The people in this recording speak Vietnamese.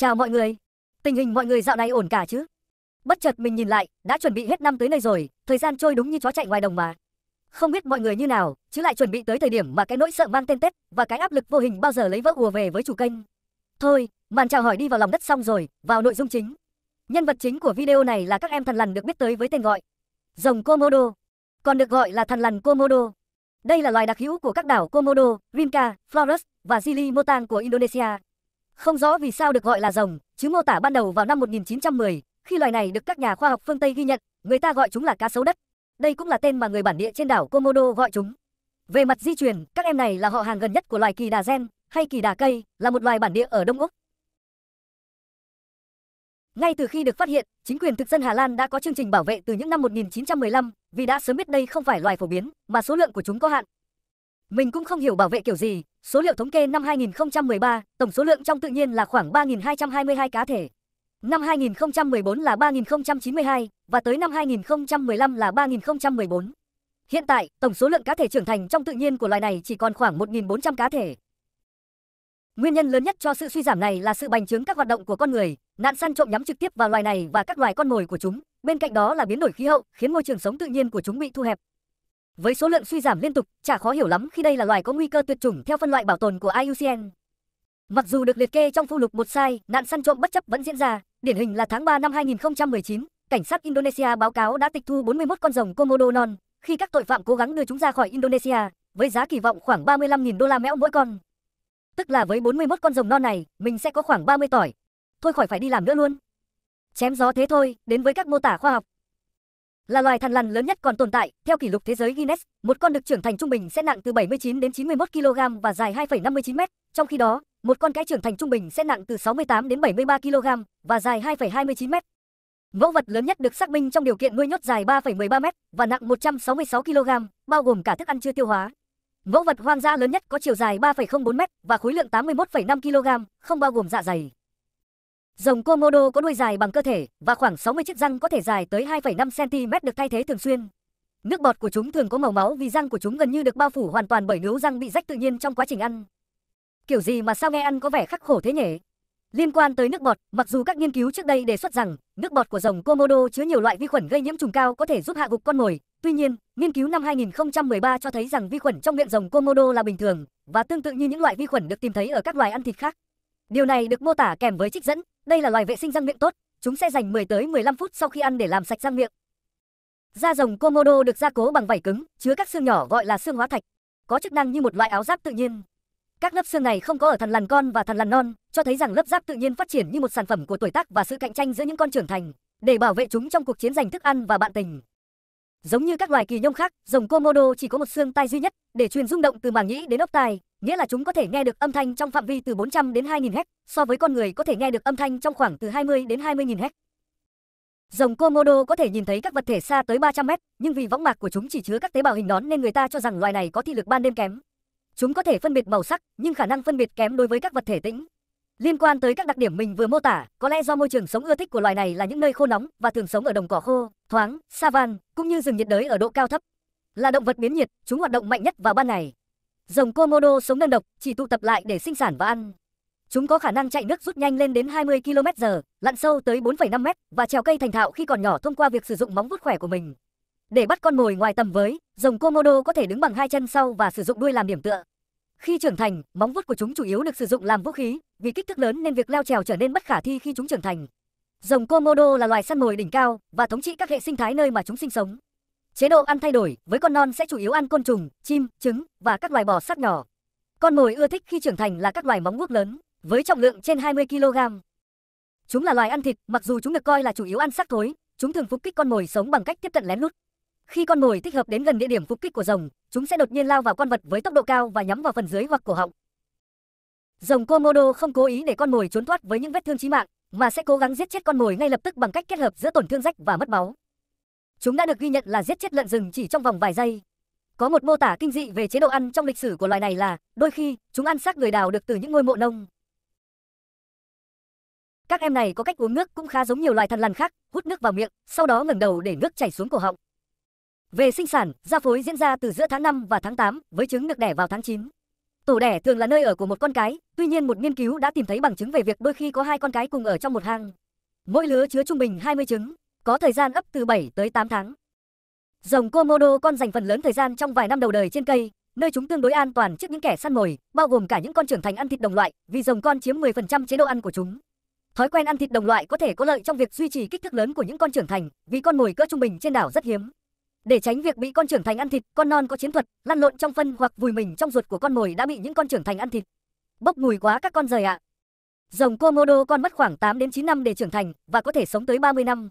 Chào mọi người. Tình hình mọi người dạo này ổn cả chứ? Bất chợt mình nhìn lại, đã chuẩn bị hết năm tới nơi rồi, thời gian trôi đúng như chó chạy ngoài đồng mà. Không biết mọi người như nào, chứ lại chuẩn bị tới thời điểm mà cái nỗi sợ mang tên Tết và cái áp lực vô hình bao giờ lấy vỡ ùa về với chủ kênh. Thôi, màn chào hỏi đi vào lòng đất xong rồi, vào nội dung chính. Nhân vật chính của video này là các em thần lằn được biết tới với tên gọi rồng Komodo, còn được gọi là thần lằn Komodo. Đây là loài đặc hữu của các đảo Komodo, Rinca, Flores và Gili Motang của Indonesia. Không rõ vì sao được gọi là rồng, chứ mô tả ban đầu vào năm 1910, khi loài này được các nhà khoa học phương Tây ghi nhận, người ta gọi chúng là cá sấu đất. Đây cũng là tên mà người bản địa trên đảo Komodo gọi chúng. Về mặt di truyền, các em này là họ hàng gần nhất của loài kỳ đà gen hay kỳ đà cây, là một loài bản địa ở Đông Úc. Ngay từ khi được phát hiện, chính quyền thực dân Hà Lan đã có chương trình bảo vệ từ những năm 1915 vì đã sớm biết đây không phải loài phổ biến mà số lượng của chúng có hạn mình cũng không hiểu bảo vệ kiểu gì, số liệu thống kê năm 2013, tổng số lượng trong tự nhiên là khoảng 3.222 cá thể. Năm 2014 là 3.092 và tới năm 2015 là 3.014. Hiện tại, tổng số lượng cá thể trưởng thành trong tự nhiên của loài này chỉ còn khoảng 1.400 cá thể. Nguyên nhân lớn nhất cho sự suy giảm này là sự bành trướng các hoạt động của con người, nạn săn trộm nhắm trực tiếp vào loài này và các loài con mồi của chúng. Bên cạnh đó là biến đổi khí hậu, khiến môi trường sống tự nhiên của chúng bị thu hẹp, với số lượng suy giảm liên tục, chả khó hiểu lắm khi đây là loài có nguy cơ tuyệt chủng theo phân loại bảo tồn của IUCN. Mặc dù được liệt kê trong phụ lục một sai, nạn săn trộm bất chấp vẫn diễn ra, điển hình là tháng 3 năm 2019, cảnh sát Indonesia báo cáo đã tịch thu 41 con rồng Komodo non khi các tội phạm cố gắng đưa chúng ra khỏi Indonesia với giá kỳ vọng khoảng 35.000 đô la mẽo mỗi con. Tức là với 41 con rồng non này, mình sẽ có khoảng 30 tỏi. Thôi khỏi phải đi làm nữa luôn. Chém gió thế thôi, đến với các mô tả khoa học, là loài thằn lằn lớn nhất còn tồn tại. Theo kỷ lục thế giới Guinness, một con đực trưởng thành trung bình sẽ nặng từ 79 đến 91 kg và dài 2,59 m, trong khi đó, một con cái trưởng thành trung bình sẽ nặng từ 68 đến 73 kg và dài 2,29 m. Mẫu vật lớn nhất được xác minh trong điều kiện nuôi nhốt dài 3,13 m và nặng 166 kg, bao gồm cả thức ăn chưa tiêu hóa. Mẫu vật hoang dã lớn nhất có chiều dài 3,04 m và khối lượng 81,5 kg, không bao gồm dạ dày. Rồng Komodo có đuôi dài bằng cơ thể và khoảng 60 chiếc răng có thể dài tới 2,5 cm được thay thế thường xuyên. Nước bọt của chúng thường có màu máu vì răng của chúng gần như được bao phủ hoàn toàn bởi nướu răng bị rách tự nhiên trong quá trình ăn. Kiểu gì mà sao nghe ăn có vẻ khắc khổ thế nhỉ? Liên quan tới nước bọt, mặc dù các nghiên cứu trước đây đề xuất rằng nước bọt của rồng Komodo chứa nhiều loại vi khuẩn gây nhiễm trùng cao có thể giúp hạ gục con mồi, tuy nhiên, nghiên cứu năm 2013 cho thấy rằng vi khuẩn trong miệng rồng Komodo là bình thường và tương tự như những loại vi khuẩn được tìm thấy ở các loài ăn thịt khác. Điều này được mô tả kèm với trích dẫn đây là loài vệ sinh răng miệng tốt, chúng sẽ dành 10 tới 15 phút sau khi ăn để làm sạch răng miệng. Da rồng Komodo được gia cố bằng vảy cứng, chứa các xương nhỏ gọi là xương hóa thạch, có chức năng như một loại áo giáp tự nhiên. Các lớp xương này không có ở thằn lằn con và thằn lằn non, cho thấy rằng lớp giáp tự nhiên phát triển như một sản phẩm của tuổi tác và sự cạnh tranh giữa những con trưởng thành, để bảo vệ chúng trong cuộc chiến giành thức ăn và bạn tình. Giống như các loài kỳ nhông khác, rồng Komodo chỉ có một xương tai duy nhất để truyền rung động từ màng nhĩ đến ốc tai, nghĩa là chúng có thể nghe được âm thanh trong phạm vi từ 400 đến 2000 Hz, so với con người có thể nghe được âm thanh trong khoảng từ 20 đến 20.000 Hz. Rồng Komodo có thể nhìn thấy các vật thể xa tới 300 mét, nhưng vì võng mạc của chúng chỉ chứa các tế bào hình nón nên người ta cho rằng loài này có thị lực ban đêm kém. Chúng có thể phân biệt màu sắc, nhưng khả năng phân biệt kém đối với các vật thể tĩnh. Liên quan tới các đặc điểm mình vừa mô tả, có lẽ do môi trường sống ưa thích của loài này là những nơi khô nóng và thường sống ở đồng cỏ khô, thoáng, savan, cũng như rừng nhiệt đới ở độ cao thấp. Là động vật biến nhiệt, chúng hoạt động mạnh nhất vào ban ngày. Rồng Komodo sống đơn độc, chỉ tụ tập lại để sinh sản và ăn. Chúng có khả năng chạy nước rút nhanh lên đến 20 km/h, lặn sâu tới 4,5 m và trèo cây thành thạo khi còn nhỏ thông qua việc sử dụng móng vuốt khỏe của mình. Để bắt con mồi ngoài tầm với, rồng Komodo có thể đứng bằng hai chân sau và sử dụng đuôi làm điểm tựa. Khi trưởng thành, móng vuốt của chúng chủ yếu được sử dụng làm vũ khí, vì kích thước lớn nên việc leo trèo trở nên bất khả thi khi chúng trưởng thành. Rồng Komodo là loài săn mồi đỉnh cao và thống trị các hệ sinh thái nơi mà chúng sinh sống. Chế độ ăn thay đổi, với con non sẽ chủ yếu ăn côn trùng, chim, trứng và các loài bò sát nhỏ. Con mồi ưa thích khi trưởng thành là các loài móng vuốt lớn, với trọng lượng trên 20 kg. Chúng là loài ăn thịt, mặc dù chúng được coi là chủ yếu ăn xác thối, chúng thường phục kích con mồi sống bằng cách tiếp cận lén lút. Khi con mồi thích hợp đến gần địa điểm phục kích của rồng, chúng sẽ đột nhiên lao vào con vật với tốc độ cao và nhắm vào phần dưới hoặc cổ họng. Rồng Komodo không cố ý để con mồi trốn thoát với những vết thương chí mạng, mà sẽ cố gắng giết chết con mồi ngay lập tức bằng cách kết hợp giữa tổn thương rách và mất máu. Chúng đã được ghi nhận là giết chết lợn rừng chỉ trong vòng vài giây. Có một mô tả kinh dị về chế độ ăn trong lịch sử của loài này là đôi khi chúng ăn xác người đào được từ những ngôi mộ nông. Các em này có cách uống nước cũng khá giống nhiều loài thằn lằn khác, hút nước vào miệng, sau đó ngẩng đầu để nước chảy xuống cổ họng. Về sinh sản, gia phối diễn ra từ giữa tháng 5 và tháng 8 với trứng được đẻ vào tháng 9. Tổ đẻ thường là nơi ở của một con cái, tuy nhiên một nghiên cứu đã tìm thấy bằng chứng về việc đôi khi có hai con cái cùng ở trong một hang. Mỗi lứa chứa trung bình 20 trứng, có thời gian ấp từ 7 tới 8 tháng. Rồng Komodo con dành phần lớn thời gian trong vài năm đầu đời trên cây, nơi chúng tương đối an toàn trước những kẻ săn mồi, bao gồm cả những con trưởng thành ăn thịt đồng loại, vì rồng con chiếm 10% chế độ ăn của chúng. Thói quen ăn thịt đồng loại có thể có lợi trong việc duy trì kích thước lớn của những con trưởng thành, vì con mồi cỡ trung bình trên đảo rất hiếm. Để tránh việc bị con trưởng thành ăn thịt, con non có chiến thuật lăn lộn trong phân hoặc vùi mình trong ruột của con mồi đã bị những con trưởng thành ăn thịt. Bốc mùi quá các con rời ạ. À. Rồng Komodo con mất khoảng 8 đến 9 năm để trưởng thành và có thể sống tới 30 năm.